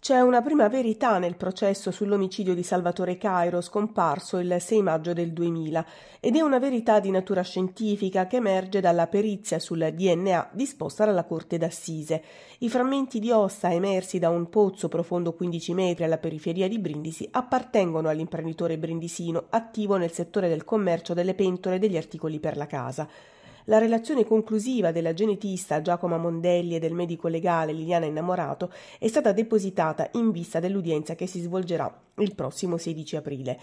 C'è una prima verità nel processo sull'omicidio di Salvatore Cairo scomparso il 6 maggio del 2000 ed è una verità di natura scientifica che emerge dalla perizia sul DNA disposta dalla Corte d'Assise. I frammenti di ossa emersi da un pozzo profondo 15 metri alla periferia di Brindisi appartengono all'imprenditore brindisino attivo nel settore del commercio delle pentole e degli articoli per la casa la relazione conclusiva della genetista Giacomo Mondelli e del medico legale Liliana Innamorato è stata depositata in vista dell'udienza che si svolgerà il prossimo 16 aprile.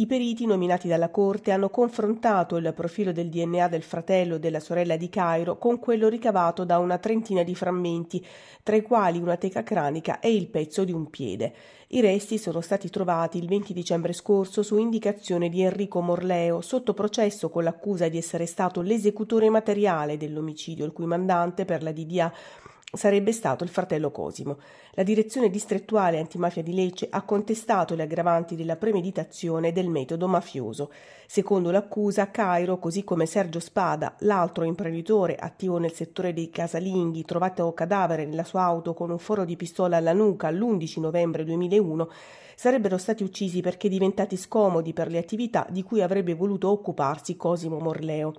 I periti nominati dalla Corte hanno confrontato il profilo del DNA del fratello e della sorella di Cairo con quello ricavato da una trentina di frammenti, tra i quali una teca cranica e il pezzo di un piede. I resti sono stati trovati il 20 dicembre scorso su indicazione di Enrico Morleo, sotto processo con l'accusa di essere stato l'esecutore materiale dell'omicidio, il cui mandante per la DDA sarebbe stato il fratello Cosimo. La direzione distrettuale antimafia di Lecce ha contestato le aggravanti della premeditazione del metodo mafioso. Secondo l'accusa, Cairo, così come Sergio Spada, l'altro imprenditore attivo nel settore dei casalinghi, trovato cadavere nella sua auto con un foro di pistola alla nuca l'11 novembre 2001, sarebbero stati uccisi perché diventati scomodi per le attività di cui avrebbe voluto occuparsi Cosimo Morleo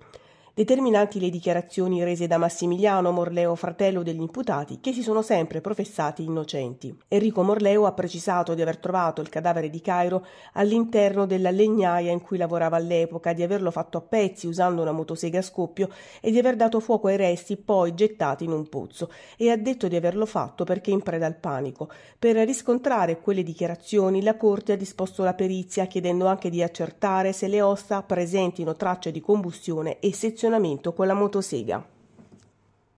determinanti le dichiarazioni rese da Massimiliano Morleo, fratello degli imputati, che si sono sempre professati innocenti. Enrico Morleo ha precisato di aver trovato il cadavere di Cairo all'interno della legnaia in cui lavorava all'epoca, di averlo fatto a pezzi usando una motosega a scoppio e di aver dato fuoco ai resti poi gettati in un pozzo e ha detto di averlo fatto perché in preda al panico. Per riscontrare quelle dichiarazioni la Corte ha disposto la perizia chiedendo anche di accertare se le ossa presentino tracce di combustione e sezione posizionamento con la motosega.